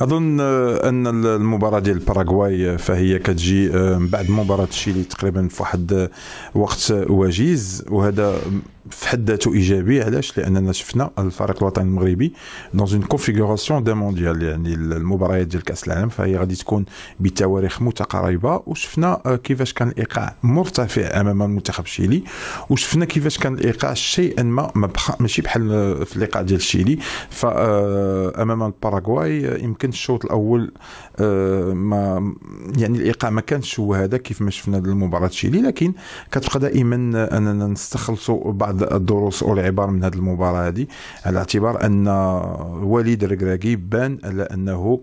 اظن آه، ان المباراه ديال الباراغواي آه، فهي كتجي آه، من بعد مباراه تشيلي تقريبا في واحد وقت وجيز وهذا في حد ذاته ايجابي علاش لاننا شفنا الفريق الوطني المغربي دون اون كونفيغوراسيون دو مونديال يعني المباريات ديال كاس العالم فهي غادي تكون بتواريخ متقاربه وشفنا آه، كيفاش كان الايقاع مرتفع امام المنتخب الشيلي وشفنا كيفاش كان الايقاع شيئا ما, ماشي بحال آه، في الايقاع ديال الشيلي فامام آه، الباراغواي يمكن الشوط الاول ما يعني الايقاع ما كانش هو هذا كيف ما شفنا المباراه الشيلي لكن كتبقى دائما اننا نستخلصوا بعض بعض الدروس او العبار من هذه المباراه هذه على اعتبار ان وليد الركراكي بان على انه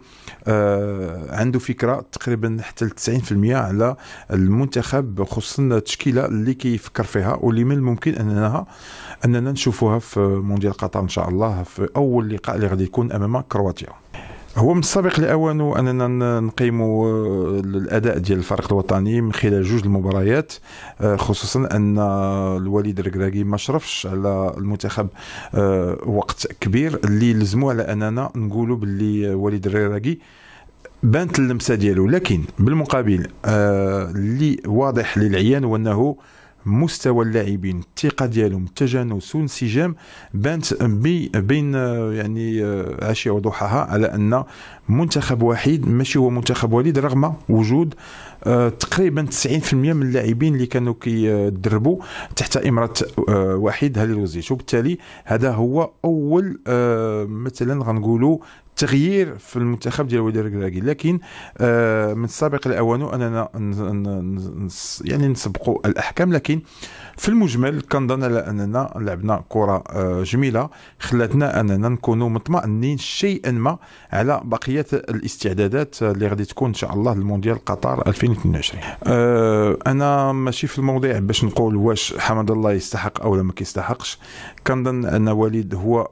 آه، عنده فكره تقريبا حتى 90% على المنتخب خصوصا التشكيله اللي كيفكر فيها واللي من الممكن اننا اننا نشوفوها في مونديال قطر ان شاء الله في اول لقاء اللي غادي يكون امام كرواتيا هو من السابق لاوانه اننا نقيموا آه، الاداء ديال الفريق الوطني من خلال جوج المباريات آه، خصوصا ان الوليد الركراكي ما شرفش على المنتخب آه، وقت كبير اللي لزموا على اننا نقولوا باللي وليد الركراكي بانت اللمسه ديالو لكن بالمقابل اللي واضح للعيان هو انه مستوى اللاعبين الثقه ديالهم التجانس والانسجام بانت بي بين يعني عشيه وضحاها على ان منتخب وحيد ماشي هو منتخب وليد رغم وجود آه، تقريبا 90% من اللاعبين اللي كانوا كيدربوا تحت امرة آه، وحيد هليل وزيت وبالتالي هذا هو اول آه، مثلا غنقولوا تغيير في المنتخب ديال وداد الركراكي لكن آه، من السابق الاوان اننا يعني نسبقوا الاحكام لكن في المجمل كنظن على اننا لعبنا كره آه، جميله خلاتنا اننا نكونوا مطمئنين شيئا ما على بقيه الاستعدادات اللي غادي تكون ان شاء الله لمونديال قطر 2022 آه، انا ماشي في الموضوع باش نقول واش حمد الله يستحق او لا ما كيستحقش كنظن ان وليد هو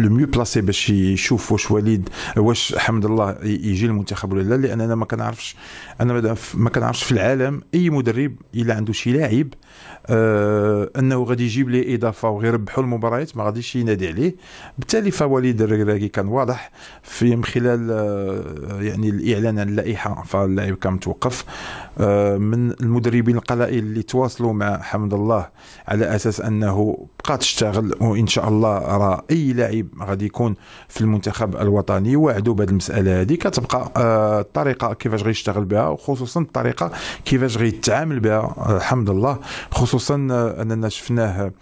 لو ميو بلاسي باش يشوف واش وليد واش حمد الله يجي المنتخب ولا لا لان انا ما كنعرفش انا ما كنعرفش في العالم اي مدرب الا عنده شي لاعب آه انه غادي يجيب له اضافه وغيربحوا المباريات ما غاديش ينادي عليه بالتالي فوليد الركراكي كان واضح في من خلال آه يعني الاعلان عن اللائحه فاللاعب كان متوقف آه من المدربين القلائل اللي تواصلوا مع حمد الله على اساس انه تبقى تشتغل وان شاء الله راه اي لاعب غادي يكون في المنتخب الوطني وعدوا بهذه المساله هذه كتبقى آه، الطريقه كيفاش غيشتغل بها وخصوصا الطريقه كيفاش غيتعامل بها الحمد لله خصوصا آه، اننا شفناه آه،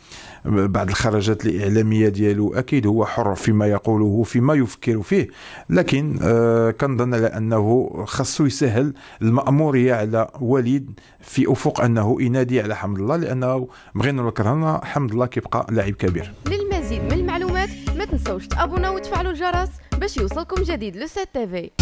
بعض الخرجات الاعلاميه ديالو اكيد هو حر فيما يقوله فيما يفكر فيه لكن كنظن على انه خاصو يسهل الماموريه على وليد في افق انه ينادي على حمد الله لانه بغينا ولا كرهنا حمد الله كيبقى تبقى لاعب كبير للمزيد من المعلومات ما تنسوش تابوناو وتفعلوا الجرس باش يوصلكم جديد لو سي تي في